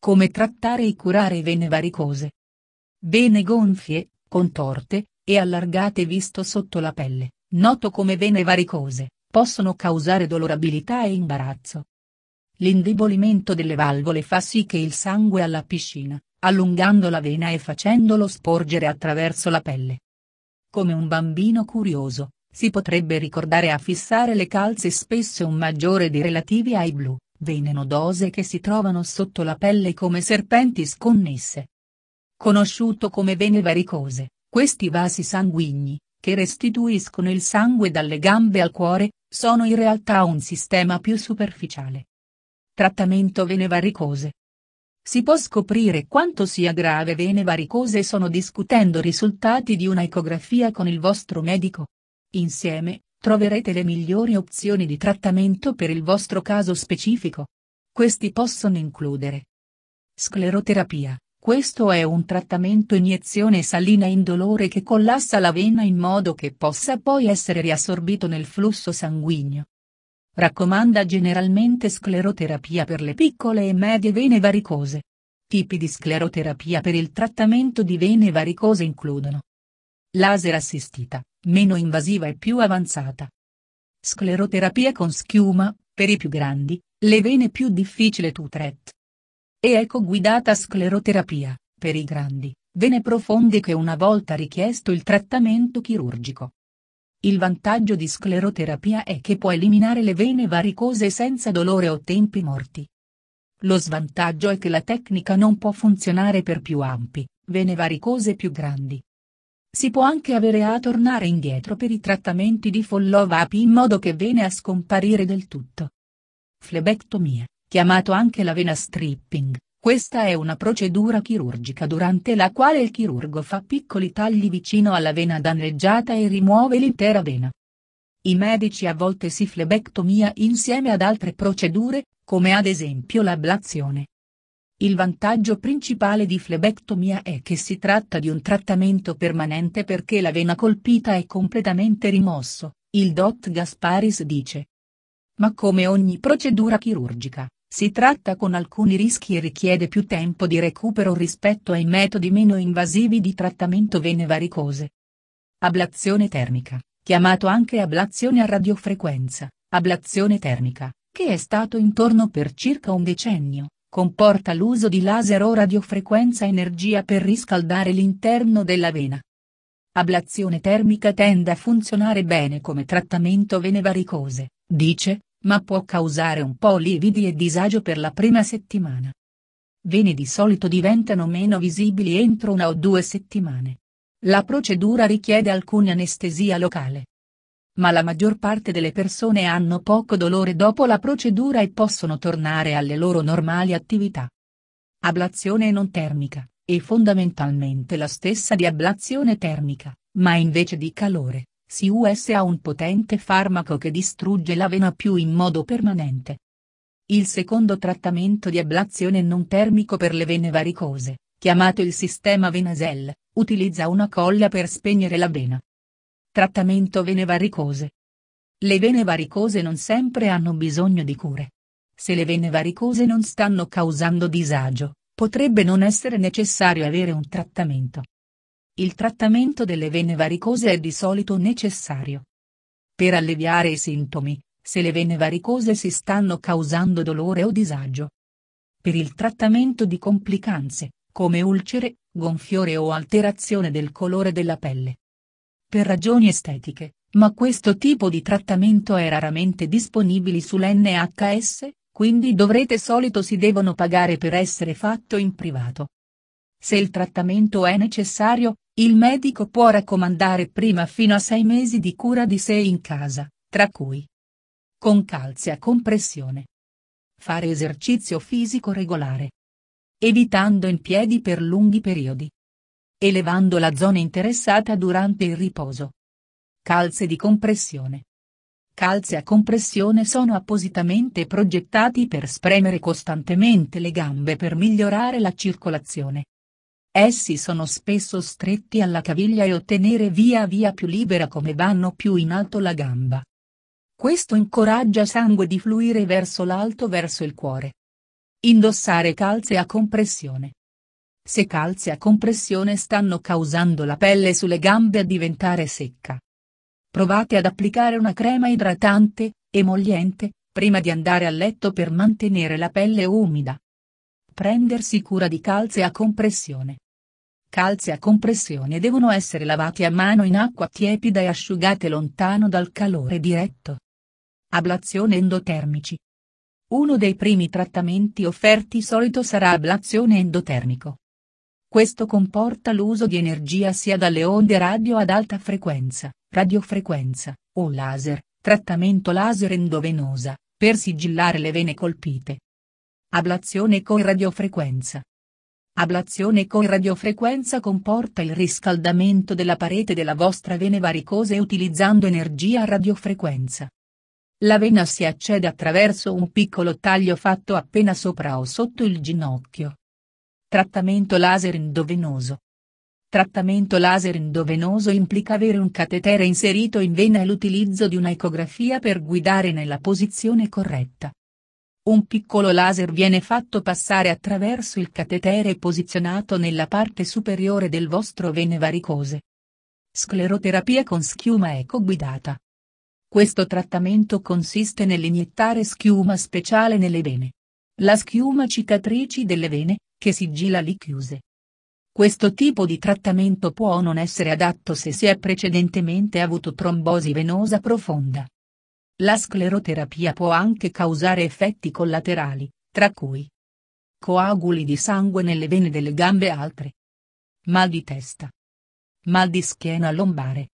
Come trattare e curare vene varicose. Vene gonfie, contorte, e allargate visto sotto la pelle, noto come vene varicose, possono causare dolorabilità e imbarazzo. L'indebolimento delle valvole fa sì che il sangue alla piscina, allungando la vena e facendolo sporgere attraverso la pelle. Come un bambino curioso, si potrebbe ricordare a fissare le calze spesso un maggiore di relativi ai blu, venenodose che si trovano sotto la pelle come serpenti sconnesse. Conosciuto come vene varicose, questi vasi sanguigni, che restituiscono il sangue dalle gambe al cuore, sono in realtà un sistema più superficiale. Trattamento vene varicose. Si può scoprire quanto sia grave vene varicose sono discutendo risultati di una ecografia con il vostro medico. Insieme, Troverete le migliori opzioni di trattamento per il vostro caso specifico. Questi possono includere scleroterapia. Questo è un trattamento iniezione salina indolore che collassa la vena in modo che possa poi essere riassorbito nel flusso sanguigno. Raccomanda generalmente scleroterapia per le piccole e medie vene varicose. Tipi di scleroterapia per il trattamento di vene varicose includono laser assistita, meno invasiva e più avanzata. Scleroterapia con schiuma, per i più grandi, le vene più difficili Tourette. E eco guidata scleroterapia, per i grandi, vene profonde che una volta richiesto il trattamento chirurgico. Il vantaggio di scleroterapia è che può eliminare le vene varicose senza dolore o tempi morti. Lo svantaggio è che la tecnica non può funzionare per più ampi, vene varicose più grandi, si può anche avere a tornare indietro per i trattamenti di follow-up in modo che viene a scomparire del tutto. Flebectomia, chiamato anche la vena stripping, questa è una procedura chirurgica durante la quale il chirurgo fa piccoli tagli vicino alla vena danneggiata e rimuove l'intera vena. I medici a volte si flebectomia insieme ad altre procedure, come ad esempio l'ablazione, il vantaggio principale di flebectomia è che si tratta di un trattamento permanente perché la vena colpita è completamente rimosso, il dott Gasparis dice. Ma come ogni procedura chirurgica, si tratta con alcuni rischi e richiede più tempo di recupero rispetto ai metodi meno invasivi di trattamento vene varicose. Ablazione termica, chiamato anche ablazione a radiofrequenza, ablazione termica, che è stato intorno per circa un decennio, comporta l'uso di laser o radiofrequenza energia per riscaldare l'interno della vena. Ablazione termica tende a funzionare bene come trattamento vene varicose, dice, ma può causare un po' lividi e disagio per la prima settimana. Vene di solito diventano meno visibili entro una o due settimane. La procedura richiede alcune anestesia locale ma la maggior parte delle persone hanno poco dolore dopo la procedura e possono tornare alle loro normali attività. Ablazione non termica, è fondamentalmente la stessa di ablazione termica, ma invece di calore, si usa un potente farmaco che distrugge la vena più in modo permanente. Il secondo trattamento di ablazione non termico per le vene varicose, chiamato il sistema venasel, utilizza una colla per spegnere la vena. Trattamento vene varicose. Le vene varicose non sempre hanno bisogno di cure. Se le vene varicose non stanno causando disagio, potrebbe non essere necessario avere un trattamento. Il trattamento delle vene varicose è di solito necessario. Per alleviare i sintomi, se le vene varicose si stanno causando dolore o disagio. Per il trattamento di complicanze, come ulcere, gonfiore o alterazione del colore della pelle per ragioni estetiche, ma questo tipo di trattamento è raramente disponibile sull'NHS, quindi dovrete solito si devono pagare per essere fatto in privato. Se il trattamento è necessario, il medico può raccomandare prima fino a sei mesi di cura di sé in casa, tra cui con calze a compressione. Fare esercizio fisico regolare. Evitando in piedi per lunghi periodi elevando la zona interessata durante il riposo. Calze di compressione. Calze a compressione sono appositamente progettati per spremere costantemente le gambe per migliorare la circolazione. Essi sono spesso stretti alla caviglia e ottenere via via più libera come vanno più in alto la gamba. Questo incoraggia sangue di fluire verso l'alto verso il cuore. Indossare calze a compressione. Se calze a compressione stanno causando la pelle sulle gambe a diventare secca. Provate ad applicare una crema idratante, emolliente, prima di andare a letto per mantenere la pelle umida. Prendersi cura di calze a compressione. Calze a compressione devono essere lavati a mano in acqua tiepida e asciugate lontano dal calore diretto. Ablazione endotermici. Uno dei primi trattamenti offerti solito sarà ablazione endotermico. Questo comporta l'uso di energia sia dalle onde radio ad alta frequenza, radiofrequenza, o laser, trattamento laser endovenosa, per sigillare le vene colpite. Ablazione con radiofrequenza. Ablazione con radiofrequenza comporta il riscaldamento della parete della vostra vene varicose utilizzando energia a radiofrequenza. La vena si accede attraverso un piccolo taglio fatto appena sopra o sotto il ginocchio, Trattamento laser endovenoso. Trattamento laser endovenoso implica avere un catetere inserito in vena e l'utilizzo di una ecografia per guidare nella posizione corretta. Un piccolo laser viene fatto passare attraverso il catetere posizionato nella parte superiore del vostro vene varicose. Scleroterapia con schiuma ecoguidata. Questo trattamento consiste nell'iniettare schiuma speciale nelle vene. La schiuma cicatrici delle vene, che sigilla lì chiuse. Questo tipo di trattamento può non essere adatto se si è precedentemente avuto trombosi venosa profonda. La scleroterapia può anche causare effetti collaterali, tra cui coaguli di sangue nelle vene delle gambe e altre. Mal di testa. Mal di schiena lombare.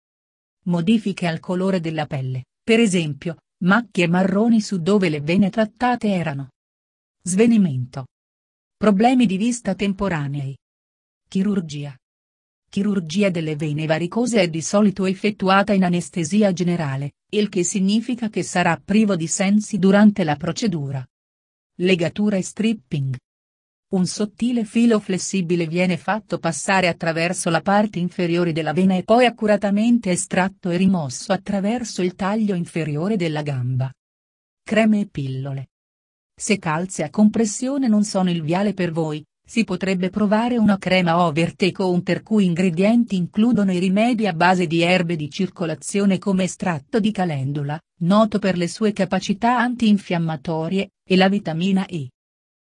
Modifiche al colore della pelle, per esempio, macchie marroni su dove le vene trattate erano. Svenimento. Problemi di vista temporanei. Chirurgia. Chirurgia delle vene varicose è di solito effettuata in anestesia generale, il che significa che sarà privo di sensi durante la procedura. Legatura e stripping. Un sottile filo flessibile viene fatto passare attraverso la parte inferiore della vena e poi accuratamente estratto e rimosso attraverso il taglio inferiore della gamba. Creme e pillole. Se calze a compressione non sono il viale per voi, si potrebbe provare una crema overtake o un cui ingredienti includono i rimedi a base di erbe di circolazione come estratto di calendula, noto per le sue capacità antinfiammatorie, e la vitamina E.